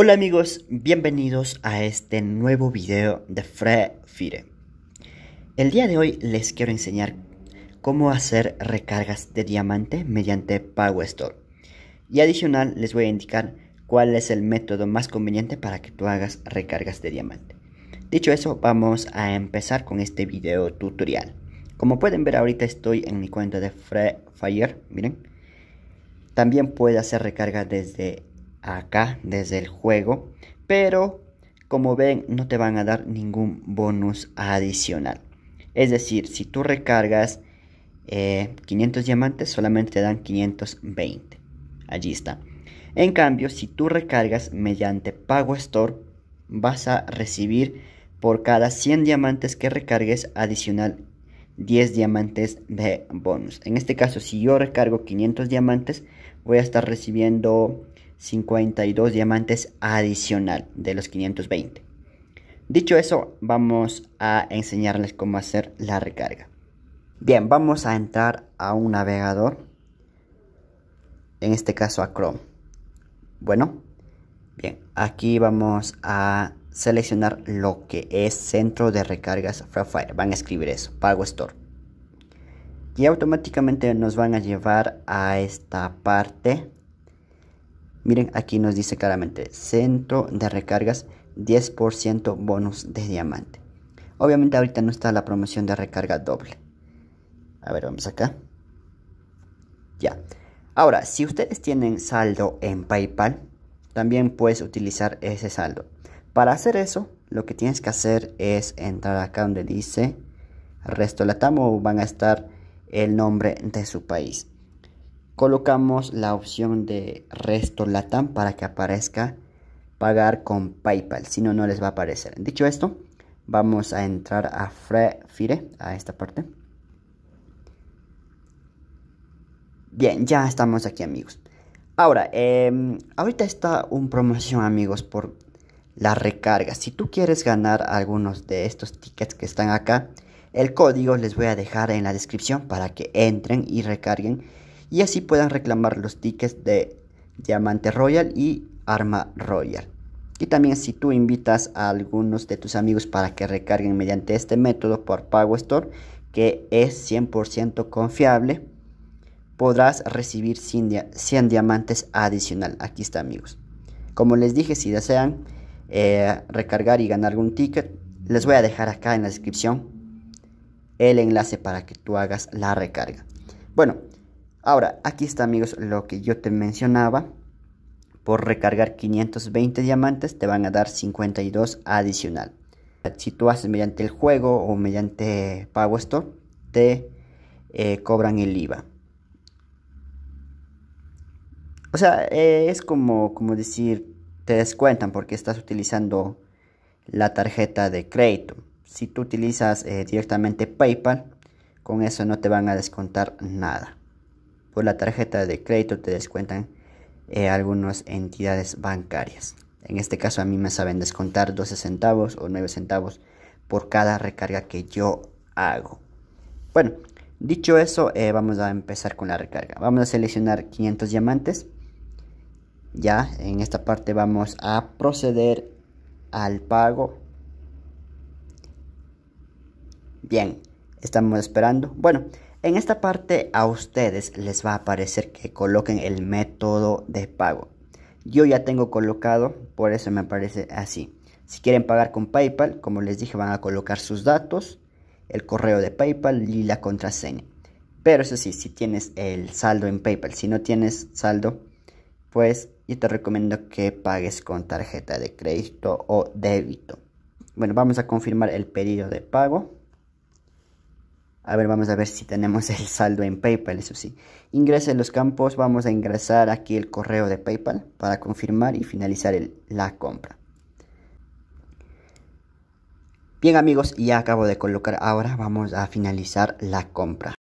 Hola amigos, bienvenidos a este nuevo video de Free Fire. El día de hoy les quiero enseñar cómo hacer recargas de diamante mediante Power Store Y adicional les voy a indicar cuál es el método más conveniente para que tú hagas recargas de diamante. Dicho eso, vamos a empezar con este video tutorial. Como pueden ver ahorita estoy en mi cuenta de Free Fire, miren. También puede hacer recarga desde acá desde el juego, pero como ven no te van a dar ningún bonus adicional. Es decir, si tú recargas 500 eh, diamantes, solamente te dan 520. Allí está. En cambio, si tú recargas mediante Pago Store, vas a recibir por cada 100 diamantes que recargues adicional 10 diamantes de bonus. En este caso, si yo recargo 500 diamantes, voy a estar recibiendo 52 diamantes adicional de los 520. Dicho eso, vamos a enseñarles cómo hacer la recarga. Bien, vamos a entrar a un navegador, en este caso a Chrome. Bueno, bien, aquí vamos a seleccionar lo que es Centro de Recargas Free Fire. Van a escribir eso, Pago Store. Y automáticamente nos van a llevar a esta parte Miren, aquí nos dice claramente, centro de recargas 10% bonus de diamante. Obviamente ahorita no está la promoción de recarga doble. A ver, vamos acá. Ya. Ahora, si ustedes tienen saldo en PayPal, también puedes utilizar ese saldo. Para hacer eso, lo que tienes que hacer es entrar acá donde dice Resto Latam o van a estar el nombre de su país colocamos la opción de resto LATAM para que aparezca pagar con PayPal, si no, no les va a aparecer. Dicho esto, vamos a entrar a Fire, a esta parte. Bien, ya estamos aquí amigos. Ahora, em, ahorita está un promoción amigos por la recarga. Si tú quieres ganar algunos de estos tickets que están acá, el código les voy a dejar en la descripción para que entren y recarguen y así puedan reclamar los tickets de Diamante Royal y Arma Royal. Y también si tú invitas a algunos de tus amigos para que recarguen mediante este método por Pago Store, que es 100% confiable, podrás recibir 100 diamantes adicional. Aquí está amigos. Como les dije, si desean eh, recargar y ganar algún ticket, les voy a dejar acá en la descripción el enlace para que tú hagas la recarga. Bueno, Ahora, aquí está amigos lo que yo te mencionaba. Por recargar 520 diamantes te van a dar 52 adicional. Si tú haces mediante el juego o mediante Pago esto te eh, cobran el IVA. O sea, eh, es como, decir, te descuentan porque estás utilizando la tarjeta de crédito. Si tú utilizas eh, directamente PayPal, con eso no te van a descontar nada la tarjeta de crédito te descuentan eh, algunas entidades bancarias. En este caso a mí me saben descontar 12 centavos o 9 centavos por cada recarga que yo hago. Bueno, dicho eso, eh, vamos a empezar con la recarga. Vamos a seleccionar 500 diamantes. Ya en esta parte vamos a proceder al pago. Bien, estamos esperando. Bueno, en esta parte a ustedes les va a aparecer que coloquen el método de pago. Yo ya tengo colocado, por eso me aparece así. Si quieren pagar con PayPal, como les dije, van a colocar sus datos, el correo de PayPal y la contraseña. Pero eso sí, si tienes el saldo en PayPal, si no tienes saldo, pues yo te recomiendo que pagues con tarjeta de crédito o débito. Bueno, vamos a confirmar el pedido de pago. A ver, vamos a ver si tenemos el saldo en PayPal, eso sí. Ingrese los campos, vamos a ingresar aquí el correo de PayPal para confirmar y finalizar la compra. Bien amigos, ya acabo de colocar ahora, vamos a finalizar la compra.